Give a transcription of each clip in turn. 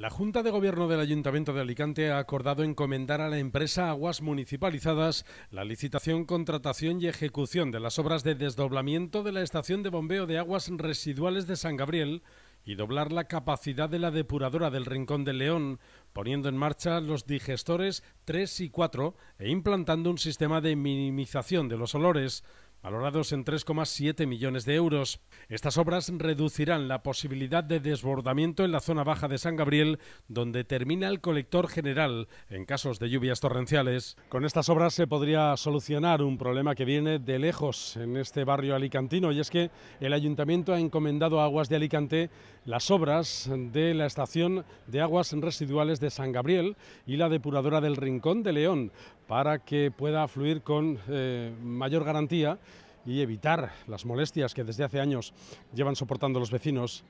La Junta de Gobierno del Ayuntamiento de Alicante ha acordado encomendar a la empresa Aguas Municipalizadas la licitación, contratación y ejecución de las obras de desdoblamiento de la estación de bombeo de aguas residuales de San Gabriel y doblar la capacidad de la depuradora del Rincón de León, poniendo en marcha los digestores 3 y 4 e implantando un sistema de minimización de los olores valorados en 3,7 millones de euros. Estas obras reducirán la posibilidad de desbordamiento en la zona baja de San Gabriel, donde termina el colector general en casos de lluvias torrenciales. Con estas obras se podría solucionar un problema que viene de lejos en este barrio alicantino, y es que el ayuntamiento ha encomendado a Aguas de Alicante las obras de la estación de aguas residuales de San Gabriel y la depuradora del Rincón de León, para que pueda fluir con eh, mayor garantía y evitar las molestias que desde hace años llevan soportando los vecinos.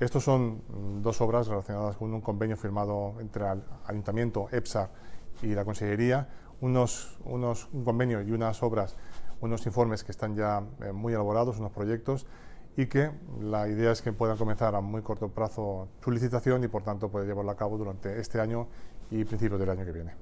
Estos son mm, dos obras relacionadas con un convenio firmado entre el Ayuntamiento, EPSA y la Consellería, unos, unos, un convenio y unas obras, unos informes que están ya eh, muy elaborados, unos proyectos, y que la idea es que puedan comenzar a muy corto plazo su licitación y por tanto poder llevarlo a cabo durante este año y principios del año que viene.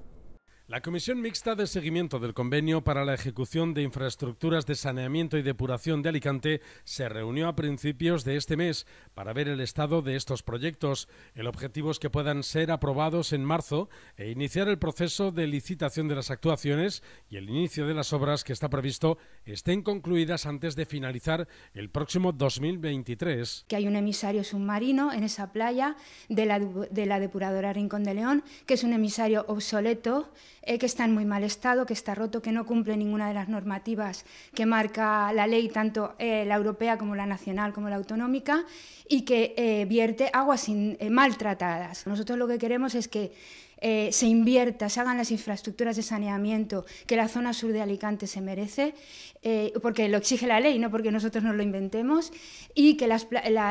La Comisión Mixta de Seguimiento del Convenio para la Ejecución de Infraestructuras de Saneamiento y Depuración de Alicante se reunió a principios de este mes para ver el estado de estos proyectos. El objetivo es que puedan ser aprobados en marzo e iniciar el proceso de licitación de las actuaciones y el inicio de las obras que está previsto estén concluidas antes de finalizar el próximo 2023. Que hay un emisario submarino en esa playa de la, depuradora Rincón de León, que es un emisario obsoleto eh, que está en muy mal estado, que está roto, que no cumple ninguna de las normativas que marca la ley, tanto eh, la europea como la nacional como la autonómica, y que eh, vierte aguas maltratadas. Nosotros lo que queremos es que eh, se invierta, se hagan las infraestructuras de saneamiento que la zona sur de Alicante se merece, eh, porque lo exige la ley, no porque nosotros nos lo inventemos, y que la,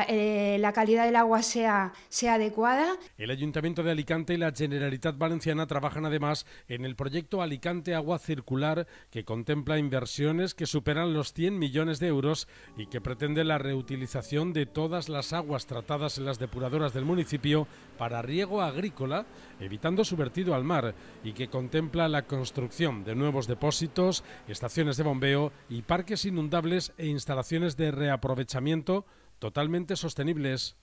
eh, la, calidad del agua sea, sea adecuada. El Ayuntamiento de Alicante y la Generalitat Valenciana trabajan además en el proyecto Alicante Agua Circular, que contempla inversiones que superan los 100 millones de euros y que pretende la reutilización de todas las aguas tratadas en las depuradoras del municipio para riego agrícola, evitando subvertido al mar y que contempla la construcción de nuevos depósitos, estaciones de bombeo y parques inundables e instalaciones de reaprovechamiento totalmente sostenibles.